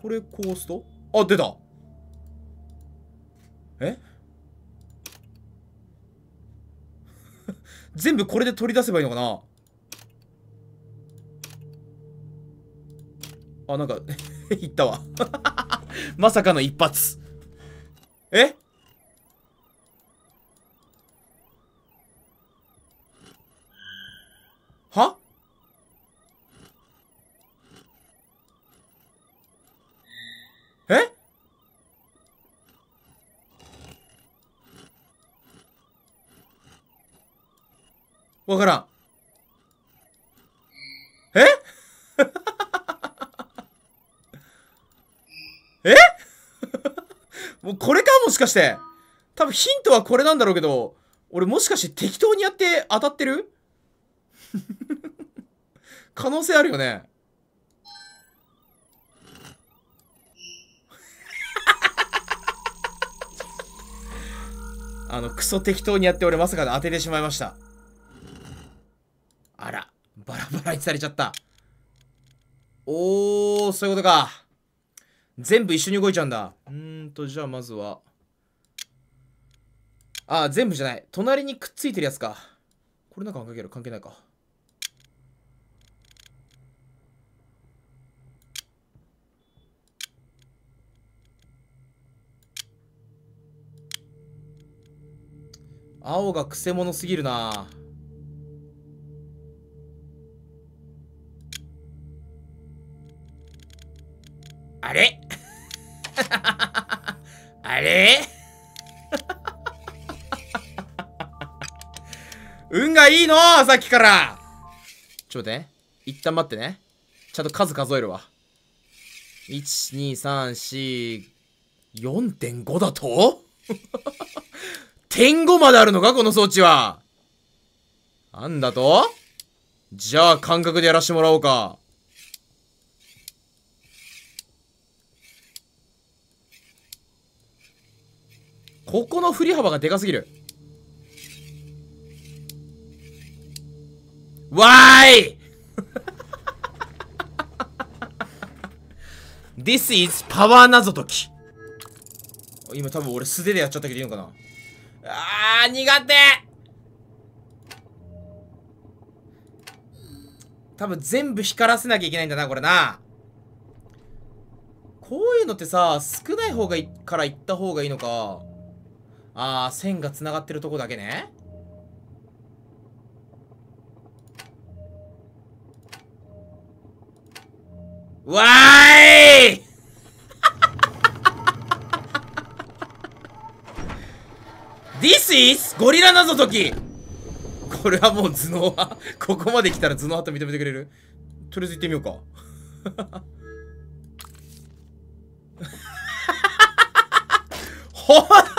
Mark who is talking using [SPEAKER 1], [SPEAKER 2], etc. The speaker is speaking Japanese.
[SPEAKER 1] これこうすとあ出たえ 全部これで取り出せばいいのかなあなんかい ったわ まさかの一発えはわからん。え え もうこれかもしかして。多分ヒントはこれなんだろうけど、俺もしかして適当にやって当たってる 可能性あるよね。あの、クソ適当にやって俺まさか当ててしまいました。あら、バラバラにされちゃった。おー、そういうことか。全部一緒に動いちゃうんだ。うーんと、じゃあまずは。あー、全部じゃない。隣にくっついてるやつか。これなんか関係ある関係ないか。青がくせ者すぎるなあれ あれ運がいいのさっきからちょっと待って。一旦待ってね。ちゃんと数数えるわ。1,2,3,4,4.5だと 点5まであるのかこの装置は。なんだとじゃあ感覚でやらしてもらおうか。ここの振り幅がでかすぎるわーい This is パワー謎解き今多分俺素手でやっちゃったけどいいのかなあー苦手多分全部光らせなきゃいけないんだなこれなこういうのってさ少ない方がいいから行った方がいいのかあー、線が繋がってるとこだけね。わーい !This is ゴリラ謎解きこれはもう頭脳派ここまで来たら頭脳派と認めてくれるとりあえず行ってみようか ほら